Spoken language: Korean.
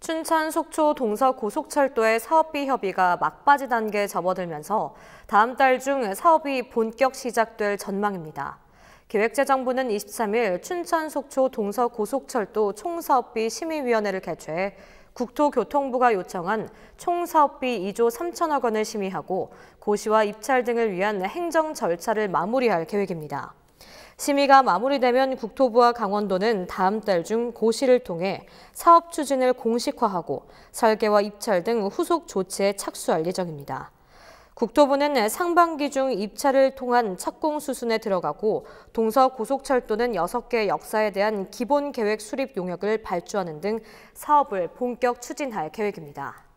춘천 속초 동서 고속철도의 사업비 협의가 막바지 단계에 접어들면서 다음 달 중 사업이 본격 시작될 전망입니다. 기획재정부는 23일 춘천 속초 동서 고속철도 총사업비 심의위원회를 개최해 국토교통부가 요청한 총사업비 2조 3천억 원을 심의하고 고시와 입찰 등을 위한 행정 절차를 마무리할 계획입니다. 심의가 마무리되면 국토부와 강원도는 다음 달 중 고시를 통해 사업 추진을 공식화하고 설계와 입찰 등 후속 조치에 착수할 예정입니다. 국토부는 상반기 중 입찰을 통한 착공 수순에 들어가고 동서 고속철도는 6개 역사에 대한 기본 계획 수립 용역을 발주하는 등 사업을 본격 추진할 계획입니다.